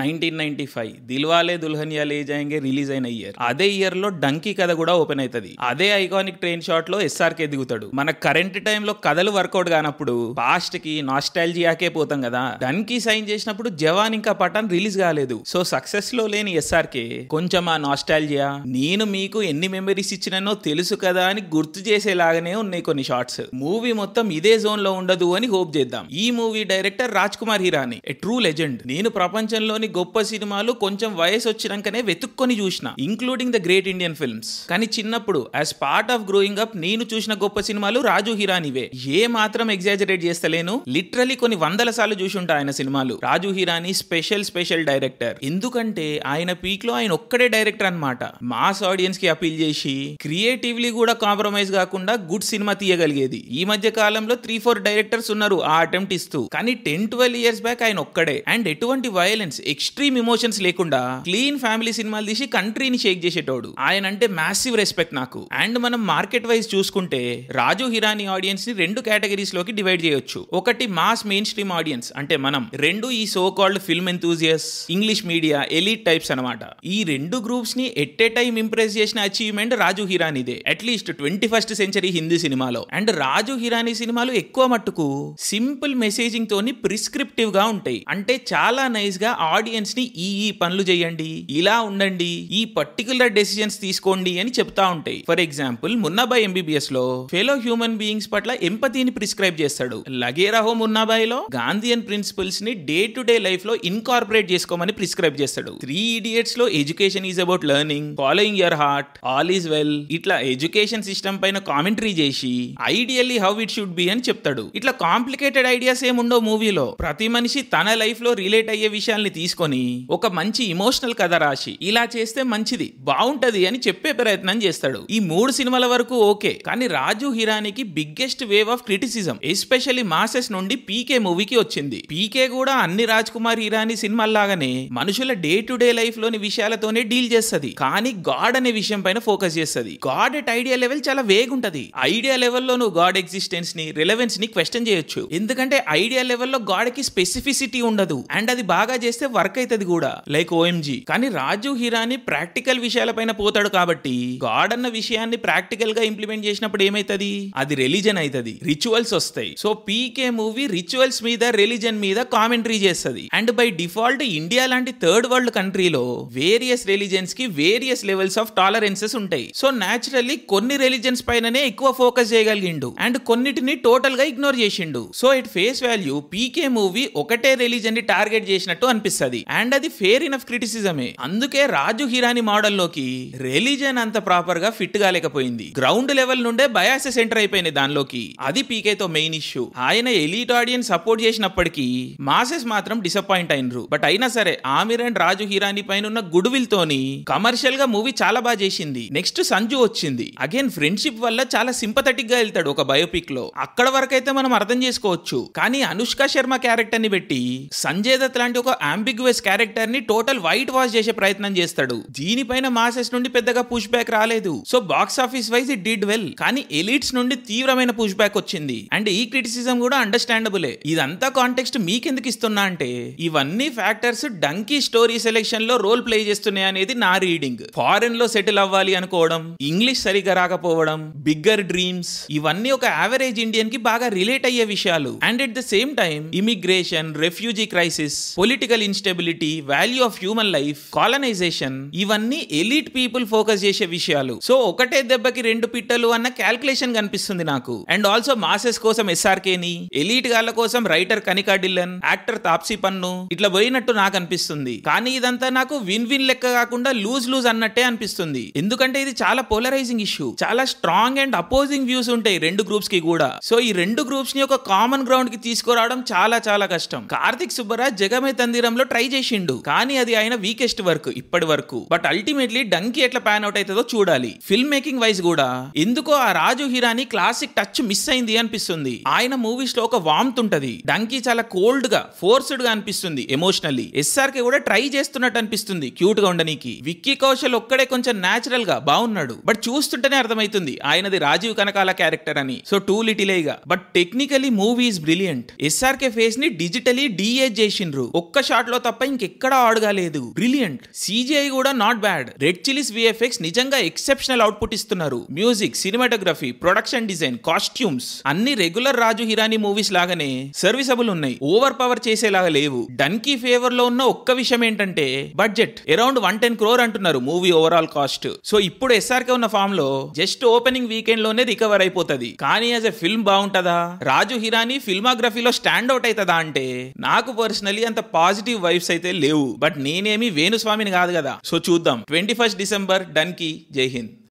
nineteen ninety five Dilwale Dulhania Le Jayenge release అయిన year అదే year లో డంకీ కథ కూడా ఓపెన్ అవుతుంది అదే ఐకానిక్ ట్రైన్ షాట్ లో ఎస్ఆర్కే దిగుతాడు మన కరెంట్ టైంలో కథలు వర్కౌట్ కానప్పుడు పాస్ట్ కి నాస్టాలజియాకే పోతాం కదా డంకీ సైన్ చేసినప్పుడు జవాన్ ఇంకా పఠాన్ రిలీజ్ కాలేదు సో సక్సెస్ లో లేని ఎస్ఆర్కే కొంచెం ఆ నాస్టాలజియా నేను మీకు ఎన్ని మెమరీస్ ఇచ్చినానో తెలుసు కదా అని గుర్తు చేసేలాగానే ఉన్నాయి కొన్ని షార్ట్స్ మూవీ మొత్తం ఇదే జోన్ లో ఉండదు అని హోప్ చేద్దాం ఈ movie director Raj Kumar Hirani a true legend నేను ప్రపంచంలో దేశంలోని గొప్ప సినిమాలు కొంచెం వయసు వచ్చినాకనే వెతుక్కొని చూసిన including the great Indian films కానీ చిన్నప్పుడు as part of growing up నేను చూసిన గొప్ప సినిమాలు రాజు హిరానివే ఏ మాత్రం ఎగ్జాజరేట్ చేస్తలేను లిటరలీ కొన్ని వందల సార్లు చూసి ఉంటా ఆయన సినిమాలు Raju Hirani special special director ఎందుకంటే ఆయన పీక్ లో ఆయన ఒక్కడే డైరెక్టర్ అనమాట మాస్ ఆడియన్స్ కి అపీల్ చేసి క్రియేటివ్లీ కూడా కాంప్రమైజ్ కాకుండా గుడ్ సినిమా తీయగలిగేది ఈ మధ్య కాలంలో త్రీ ఫోర్ డైరెక్టర్స్ ఉన్నారు ఆ అటెంప్ట్ ఇస్తూ కానీ టెన్ ట్వెల్వ్ ఇయర్స్ బ్యాక్ ఆయన ఒక్కడే అండ్ ఎటువంటి వయలెన్స్ ఎక్స్ట్రీమ్ ఎమోషన్స్ లేకుండా క్లీన్ ఫ్యామిలీ సినిమాలు తీసి కంట్రీని షేక్ చేసేటోడు ఆయన అంటే మ్యాసివ్ రెస్పెక్ట్ నాకు అండ్ మనం మార్కెట్ వైజ్ చూసుకుంటే రాజు హిరానీ ఆడియన్స్ ని రెండు కేటగిరీస్ లోకి డివైడ్ చేయొచ్చు ఒకటి మాస్ మెయిన్ స్ట్రీమ్ ఆడియన్స్ అంటే మనం రెండు ఈ so called film enthusiast English media elite types అనమాట ఈ రెండు గ్రూప్స్ ని ఎట్ ఏ టైం ఇంప్రెస్ చేసిన అచీవ్మెంట్ రాజు హిరానీదే at least twenty first century Hindi సినిమాలో అండ్ రాజు హిరానీ సినిమాలు ఎక్కువ మట్టుకు సింపుల్ మెసేజింగ్ తోని ప్రిస్క్రిప్టివ్ గా ఉంటాయి అంటే చాలా నైస్ గా ని ఈ ఈ పనులు చేయండి ఇలా ఉండండి ఈ పర్టికులర్ డెసిషన్స్ తీసుకోండి అని చెప్తా ఉంటాయి ఫర్ ఎగ్జాంపుల్ మున్నాబాయ్ ఎంబీబీఎస్ లో ఫెలో హ్యూమన్ బీయింగ్స్ పట్ల ఎంపతిని ప్రిస్క్రైబ్ చేస్తాడు లగేరాహో లో గాంధీయన్ ప్రిన్సిపల్స్ ని డే టు డే లైఫ్ లో ఇన్కార్పొరేట్ చేసుకోమని ప్రిస్క్రైబ్ చేస్తాడు త్రీ ఇడియట్స్ లో education is about learning following your heart all is well ఇట్లా ఎడ్యుకేషన్ సిస్టమ్ పైన కామెంటరీ చేసి ideally how it should be అని చెప్తాడు ఇట్లా కాంప్లికేటెడ్ ఐడియాస్ ఏముండవు మూవీలో ప్రతి మనిషి తన లైఫ్ లో రిలేట్ అయ్యే విషయాల్ని తీసుకొని ఒక మంచి ఇమోషనల్ కథ రాసి ఇలా చేస్తే మంచిది బాగుంటది అని చెప్పే ప్రయత్నం చేస్తాడు ఈ మూడు సినిమాల వరకు ఓకే కానీ రాజు హీరానికి biggest wave of criticism especially masses నుండి పీకే మూవీకి వచ్చింది పీకే కూడా అన్ని రాజ్ కుమార్ హిరాని సినిమాల్లాగానే మనుషుల డే టు డే లైఫ్ లోని విషయాలతోనే డీల్ చేస్తుంది కానీ గాడ్ అనే విషయం పైన ఫోకస్ చేస్తుంది గాడ్ ఎట్ ఐడియా లెవెల్ చాలా వేగ్ ఉంటది ఐడియా లెవెల్లో నువ్వు గాడ్ ఎగ్జిస్టెన్స్ ని రిలవెన్స్ ని క్వశ్చన్ చేయొచ్చు ఎందుకంటే ఐడియా లెవెల్లో గాడ్ కి స్పెసిఫిసిటీ ఉండదు అండ్ అది బాగా చేస్తే వర్క్ అవుతుంది కూడా లైక్ ఓఎంజీ కానీ రాజు హీరాని ప్రాక్టికల్ విషయాలపైన పోతాడు కాబట్టి గాడ్ అన్న విషయాన్ని ప్రాక్టికల్ గా ఇంప్లిమెంట్ చేసినప్పుడు ఏమైతుంది అది రిలీజన్ అవుతుంది రిచువల్స్ వస్తాయి సో పీకే మూవీ రిచువల్స్ మీద రిలీజన్ మీద కామెంటరీ చేస్తుంది అండ్ బై డిఫాల్ట్ ఇండియా లాంటి థర్డ్ వరల్డ్ కంట్రీలో వేరియస్ రిలీజన్స్ కి వేరియస్ లెవెల్స్ ఆఫ్ టాలరెన్సెస్ ఉంటాయి సో నాచురల్లీ కొన్ని రిలీజన్స్ పైననే ఎక్కువ ఫోకస్ చేయగలిగిండు అండ్ కొన్నిటిని టోటల్ గా ఇగ్నోర్ చేసిండు so it face value PK movie ఒకటే రిలీజన్ ని టార్గెట్ చేసినట్టు అనిపిస్తుంది అది అండ్ అది ఫేర్ ఇన్ క్రిటిసిజమే అందుకే రాజు మోడల్ మోడల్లోకి రిలీజన్ అంత ప్రాపర్ గా ఫిట్ కాలేకపోయింది గ్రౌండ్ లెవెల్ నుండే బయాసెస్ ఎంటర్ అయిపోయింది దానిలోకి అది పీకేతో మెయిన్ ఇష్యూ ఆయన ఎలీట్ ఆడియన్స్ సపోర్ట్ చేసినప్పటికీ మాసెస్ మాత్రం డిసప్పాయింట్ అయినరు బట్ అయినా సరే ఆమిర్ అండ్ రాజు హీరాని పైన ఉన్న గుడ్ విల్ తోని కమర్షియల్ గా మూవీ చాలా బాగా చేసింది నెక్స్ట్ సంజు వచ్చింది అగైన్ ఫ్రెండ్షిప్ వల్ల చాలా సింపథటిక్ గా వెళ్తాడు ఒక బయోపిక్ లో అక్కడ వరకైతే మనం అర్థం చేసుకోవచ్చు కానీ అనుష్క శర్మ క్యారెక్టర్ ని పెట్టి సంజయ్ దత్ లాంటి ఒక ఆంబిగ్ అంబిగ్యువస్ క్యారెక్టర్ ని టోటల్ వైట్ వాష్ చేసే ప్రయత్నం చేస్తాడు దీనిపైన మాసెస్ నుండి పెద్దగా పుష్ బ్యాక్ రాలేదు so box office wise it did well కానీ ఎలిట్స్ నుండి తీవ్రమైన పుష్ బ్యాక్ వచ్చింది అండ్ ఈ క్రిటిసిజం కూడా అండర్స్టాండబులే ఇదంతా కాంటెక్స్ట్ మీకెందుకు ఇస్తున్నా అంటే ఇవన్నీ ఫ్యాక్టర్స్ డంకీ స్టోరీ సెలెక్షన్ లో రోల్ ప్లే చేస్తున్నాయి అనేది నా రీడింగ్ ఫారెన్ లో సెటిల్ అవ్వాలి అనుకోవడం ఇంగ్లీష్ సరిగా రాకపోవడం బిగ్గర్ డ్రీమ్స్ ఇవన్నీ ఒక యావరేజ్ ఇండియన్ కి బాగా రిలేట్ అయ్యే విషయాలు and at the same time immigration refugee crisis political insti instability value of human life colonisation ఇవన్నీ ఎలీట్ పీపుల్ ఫోకస్ చేసే విషయాలు సో ఒకటే దెబ్బకి రెండు పిట్టలు అన్న క్యాల్కులేషన్ కనిపిస్తుంది నాకు అండ్ ఆల్సో మాసెస్ కోసం ఎస్ఆర్కే ని ఎలీట్ గాల కోసం రైటర్ కనికా డిల్లన్ యాక్టర్ తాప్సీ పన్ను ఇట్లా పోయినట్టు నాకు అనిపిస్తుంది కానీ ఇదంతా నాకు విన్ విన్ లెక్క కాకుండా లూజ్ లూజ్ అన్నట్టే అనిపిస్తుంది ఎందుకంటే ఇది చాలా పోలరైజింగ్ ఇష్యూ చాలా స్ట్రాంగ్ అండ్ అపోజింగ్ వ్యూస్ ఉంటాయి రెండు గ్రూప్స్ కి కూడా సో ఈ రెండు గ్రూప్స్ ని ఒక కామన్ గ్రౌండ్ కి తీసుకురావడం చాలా చాలా కష్టం కార్తిక్ సుబ్బరాజ్ జగమే తందిరంలో ట్రై చేసిండు కానీ అది ఆయన వీకెస్ట్ వర్క్ ఇప్పటి వరకు బట్ అల్టిమేట్లీ డంకీ ఎట్లా ప్యాన్ అవుట్ అవుతుందో చూడాలి ఫిల్మ్ మేకింగ్ వైజ్ కూడా ఎందుకో ఆ Raju Hirani classic touch miss అయింది అనిపిస్తుంది ఆయన మూవీస్ లో ఒక వామ్త్ ఉంటది డంకీ చాలా కోల్డ్ గా ఫోర్స్డ్ గా అనిపిస్తుంది ఎమోషనల్లీ ఎస్ఆర్ కి కూడా ట్రై చేస్తున్నట్టు అనిపిస్తుంది క్యూట్ గా ఉండడానికి విక్కీ కౌశల్ ఒక్కడే కొంచెం నేచురల్ గా బాగున్నాడు బట్ చూస్తుంటేనే అర్థమైతుంది ఆయనది రాజీవ్ కనకాల క్యారెక్టర్ అని సో టూ లిటిలేగా but technically movie is brilliant SRK face ని డిజిటలీ డిఏ చేసిండ్రు ఒక్క షాట్ లో లో తప్ప ఇంకెక్కడ ఆడుగా లేదు బ్రిలియంట్ సీజీఐ కూడా not bad Red Chillies VFX నిజంగా ఎక్సెప్షనల్ అవుట్పుట్ ఇస్తున్నారు music cinematography production design costumes అన్ని రెగ్యులర్ రాజు హిరానీ మూవీస్ లాగానే సర్వీసబుల్ ఉన్నాయి ఓవర్ పవర్ చేసేలాగా లేవు డన్కీ ఫేవర్ లో ఉన్న ఒక్క విషయం ఏంటంటే budget around one ten crore అంటున్నారు మూవీ ఓవరాల్ కాస్ట్ సో ఇప్పుడు ఎస్ఆర్కే ఉన్న ఫామ్ లో జస్ట్ ఓపెనింగ్ వీకెండ్ లోనే రికవర్ అయిపోతుంది కానీ యాజ్ ఎ ఫిల్మ్ బాగుంటుందా రాజు హిరానీ ఫిల్మాగ్రఫీలో స్టాండ్ అవుట్ అవుతుందా అంటే నాకు పర్సనలీ అంత పాజిటివ్ వైఫ్స్ అయితే లేవు బట్ నేనేమి వేణుస్వామిని కాదు కదా సో చూద్దాం ట్వంటీ ఫస్ట్ డిసెంబర్ డన్ కి జై హింద్